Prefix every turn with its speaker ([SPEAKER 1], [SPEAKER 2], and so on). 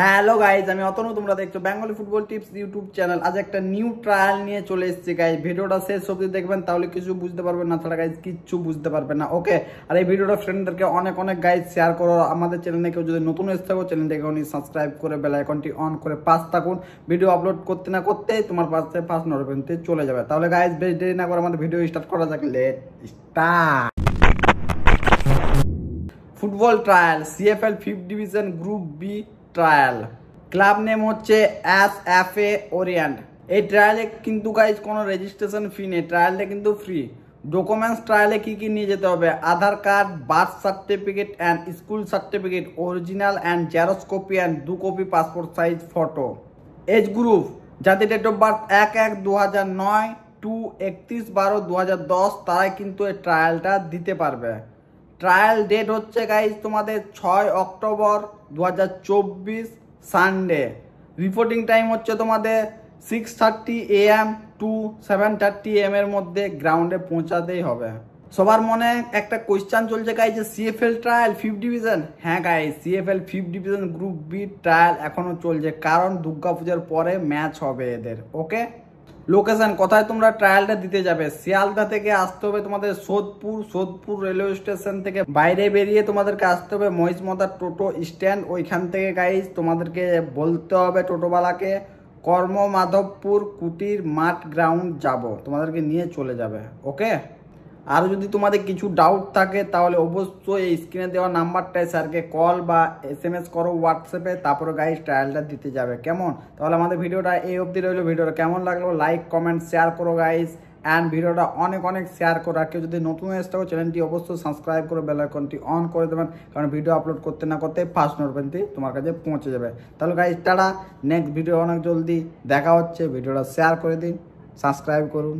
[SPEAKER 1] hello guys আমি অতন তোমরা দেখছো Bengali football tips YouTube channel আজ একটা নিউ ট্রায়াল নিয়ে চলে এসছে গাইজ ভিডিওটা শেষ অব্দি দেখবেন তাহলে কিছু বুঝতে পারবেন না তারা গাইজ কিচ্ছু বুঝতে পারবেন না ওকে আর এই ভিডিওটা ফ্রেন্ডদেরকে অনেক অনেক গাইজ শেয়ার করো আমাদের চ্যানেলে কেউ যদি নতুন এসে থাকো চ্যানেলটাকে উনি সাবস্ক্রাইব করে বেলাইকনটি অন করে পাশ থাকুন ভিডিও আপলোড করতে না করতে তোমার পাশে ফার্স্ট নোটিফিকেশন চলে যাবে তাহলে গাইজ বেশ দেরি না করে আমাদের ভিডিও স্টার্ট করা যাক let start football trial CFL fifth division group B trial club name হচ্ছে অ্যাস এফ এ ওরিয়ান্ট এই ট্রায়ালে কিন্তু গাইজ কোনো রেজিস্ট্রেশন ফি নেই ট্রায়ালটা কিন্তু ফ্রি ডকুমেন্টস ট্রায়ালে কি কি নিয়ে যেতে হবে Aadhaar card birth certificate and school certificate original and xerox copy and দু copy passport size photo age group যাদের ডেট অফ বার্থ এক এক দু হাজার নয় টু একত্রিশ বারো দু হাজার দশ তারাই কিন্তু এই ট্রায়ালটা দিতে পারবে ট্রায়াল ডেট হচ্ছে গাইজ তোমাদের ছয় অক্টোবর দু সানডে রিপোর্টিং টাইম হচ্ছে তোমাদের six thirty AM to seven thirty AM এর মধ্যে গ্রাউন্ডে পৌঁছাতেই হবে সবার মনে একটা কোয়েশ্চান চলছে গাইজ যে সিএফএল ট্রায়াল ফিফ ডিভিশন হ্যাঁ guy CFL fifth division group B trial এখনও চলছে কারণ দুর্গাপূজার পরে ম্যাচ হবে এদের ওকে লোকেশান কোথায় তোমরা ট্রায়ালটা দিতে যাবে শিয়ালদা থেকে আসতে হবে তোমাদের সোদপুর সোদপুর রেলওয়ে স্টেশন থেকে বাইরে বেরিয়ে তোমাদেরকে আসতে হবে মহিষমতার টোটো স্ট্যান্ড ওইখান থেকে গাইজ তোমাদেরকে বলতে হবে টোটোওয়ালাকে কর্ম মাধবপুর কুটির মাঠ গ্রাউন্ড যাব তোমাদেরকে নিয়ে চলে যাবে ওকে আর যদি তোমাদের কিছু ডাউট থাকে তাহলে অবশ্যই এই স্ক্রিনে দেওয়া নাম্বারটায় স্যারকে কল বা এস এম এস করো হোয়াটসঅ্যাপে তারপরে গাইজ ট্রায়ালটা দিতে যাবে কেমন তাহলে আমাদের ভিডিওটা এই অবধি রইলো ভিডিওটা কেমন লাগলো লাইক কমেন্ট শেয়ার করো গাইজ অ্যান্ড ভিডিওটা অনেক অনেক শেয়ার করো আর কেউ যদি নতুন এসে থাকো চ্যানেলটি অবশ্যই সাবস্ক্রাইব করে বেলাইকনটি অন করে দেবেন কারণ ভিডিও আপলোড করতে না করতে ফার্স্ট নোটপেনটি তোমার কাছে পৌঁছে যাবে তাহলে গাইজ টাটা নেক্সট ভিডিও অনেক জলদি দেখা হচ্ছে ভিডিওটা শেয়ার করে দিন সাবস্ক্রাইব করুন